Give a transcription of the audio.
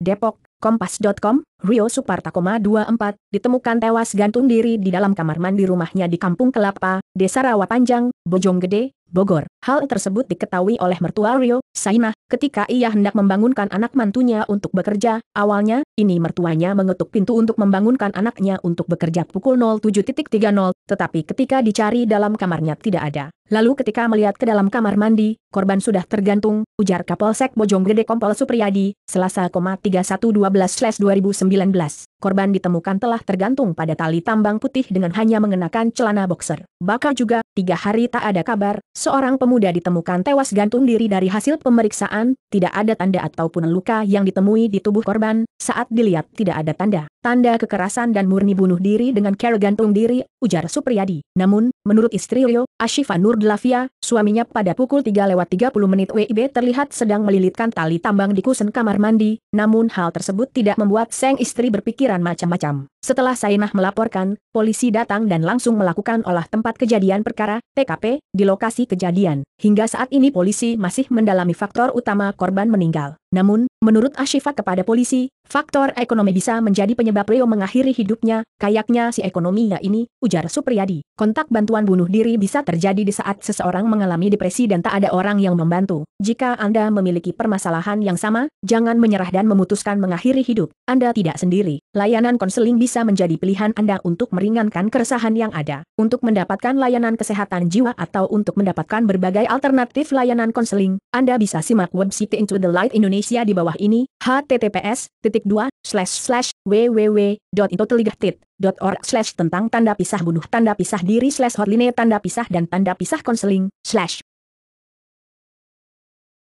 Depok, Kompas.com, Rio Suparta, 24, ditemukan tewas gantung diri di dalam kamar mandi rumahnya di Kampung Kelapa, Desa Rawa Panjang, Bojonggede, Bogor. Hal tersebut diketahui oleh mertua Rio, Sainah, ketika ia hendak membangunkan anak mantunya untuk bekerja, awalnya, ini mertuanya mengetuk pintu untuk membangunkan anaknya untuk bekerja pukul 07.30, tetapi ketika dicari dalam kamarnya tidak ada. Lalu ketika melihat ke dalam kamar mandi, korban sudah tergantung, ujar Kapolsek Bojonggede Kompol Supriyadi, Selasa, 3112-2019 korban ditemukan telah tergantung pada tali tambang putih dengan hanya mengenakan celana boxer. Bakal juga, tiga hari tak ada kabar, seorang pemuda ditemukan tewas gantung diri dari hasil pemeriksaan, tidak ada tanda ataupun luka yang ditemui di tubuh korban, saat dilihat tidak ada tanda. Tanda kekerasan dan murni bunuh diri dengan cara gantung diri, ujar Supriyadi. Namun, menurut istri Rio, Ashifa Nurdlavia, suaminya pada pukul 3 lewat 30 menit WIB terlihat sedang melilitkan tali tambang di kusen kamar mandi, namun hal tersebut tidak membuat sang istri berpikir pikiran macam-macam. Setelah Sainah melaporkan, polisi datang dan langsung melakukan olah tempat kejadian perkara, TKP, di lokasi kejadian. Hingga saat ini polisi masih mendalami faktor utama korban meninggal. Namun, menurut Ashifa kepada polisi, faktor ekonomi bisa menjadi penyebab Rio mengakhiri hidupnya, kayaknya si ekonomi ekonominya ini, ujar Supriyadi. Kontak bantuan bunuh diri bisa terjadi di saat seseorang mengalami depresi dan tak ada orang yang membantu. Jika Anda memiliki permasalahan yang sama, jangan menyerah dan memutuskan mengakhiri hidup. Anda tidak sendiri. Layanan konseling bisa bisa menjadi pilihan Anda untuk meringankan keresahan yang ada, untuk mendapatkan layanan kesehatan jiwa atau untuk mendapatkan berbagai alternatif layanan konseling. Anda bisa simak website Into the Light Indonesia di bawah ini, https www.intoteligahtit.org tentang tanda pisah bunuh tanda pisah diri slash hotline tanda pisah dan tanda pisah konseling